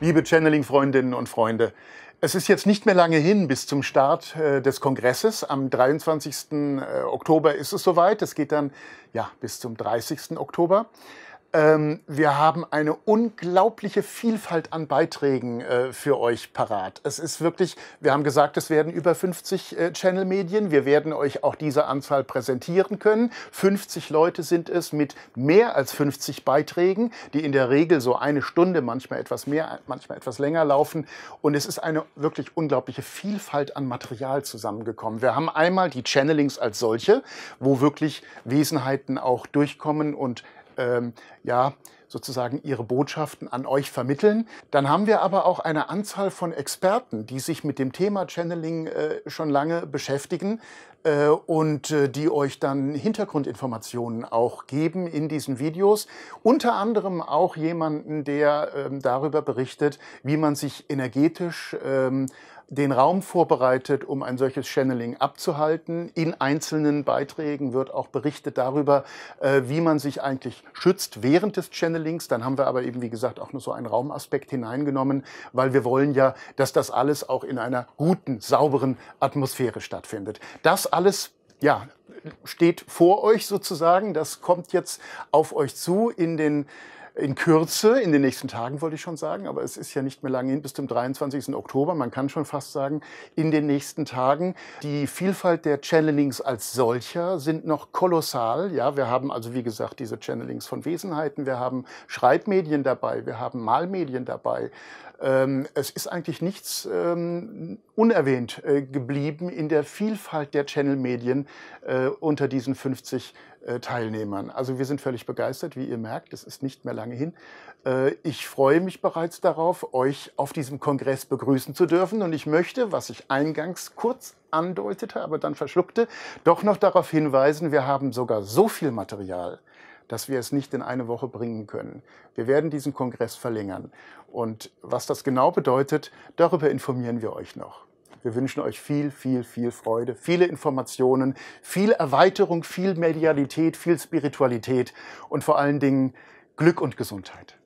liebe Channeling-Freundinnen und Freunde, es ist jetzt nicht mehr lange hin bis zum Start äh, des Kongresses. Am 23. Äh, Oktober ist es soweit. Es geht dann ja bis zum 30. Oktober. Ähm, wir haben eine unglaubliche Vielfalt an Beiträgen äh, für euch parat. Es ist wirklich, wir haben gesagt, es werden über 50 äh, Channel-Medien. Wir werden euch auch diese Anzahl präsentieren können. 50 Leute sind es mit mehr als 50 Beiträgen, die in der Regel so eine Stunde, manchmal etwas mehr, manchmal etwas länger laufen. Und es ist eine wirklich unglaubliche Vielfalt an Material zusammengekommen. Wir haben einmal die Channelings als solche, wo wirklich Wesenheiten auch durchkommen und ähm, ja, sozusagen ihre Botschaften an euch vermitteln. Dann haben wir aber auch eine Anzahl von Experten, die sich mit dem Thema Channeling äh, schon lange beschäftigen äh, und äh, die euch dann Hintergrundinformationen auch geben in diesen Videos. Unter anderem auch jemanden, der ähm, darüber berichtet, wie man sich energetisch ähm, den Raum vorbereitet, um ein solches Channeling abzuhalten. In einzelnen Beiträgen wird auch berichtet darüber, äh, wie man sich eigentlich schützt während des Channelings. Dann haben wir aber eben, wie gesagt, auch nur so einen Raumaspekt hineingenommen, weil wir wollen ja, dass das alles auch in einer guten, sauberen Atmosphäre stattfindet. Das alles ja, steht vor euch sozusagen. Das kommt jetzt auf euch zu in den in Kürze, in den nächsten Tagen wollte ich schon sagen, aber es ist ja nicht mehr lange hin bis zum 23. Oktober. Man kann schon fast sagen, in den nächsten Tagen. Die Vielfalt der Channelings als solcher sind noch kolossal. Ja, wir haben also, wie gesagt, diese Channelings von Wesenheiten. Wir haben Schreibmedien dabei. Wir haben Malmedien dabei. Ähm, es ist eigentlich nichts ähm, unerwähnt äh, geblieben in der Vielfalt der Channelmedien äh, unter diesen 50 äh, Teilnehmern. Also wir sind völlig begeistert, wie ihr merkt, es ist nicht mehr lange hin. Äh, ich freue mich bereits darauf, euch auf diesem Kongress begrüßen zu dürfen und ich möchte, was ich eingangs kurz andeutete, aber dann verschluckte, doch noch darauf hinweisen, wir haben sogar so viel Material, dass wir es nicht in eine Woche bringen können. Wir werden diesen Kongress verlängern und was das genau bedeutet, darüber informieren wir euch noch. Wir wünschen euch viel, viel, viel Freude, viele Informationen, viel Erweiterung, viel Medialität, viel Spiritualität und vor allen Dingen Glück und Gesundheit.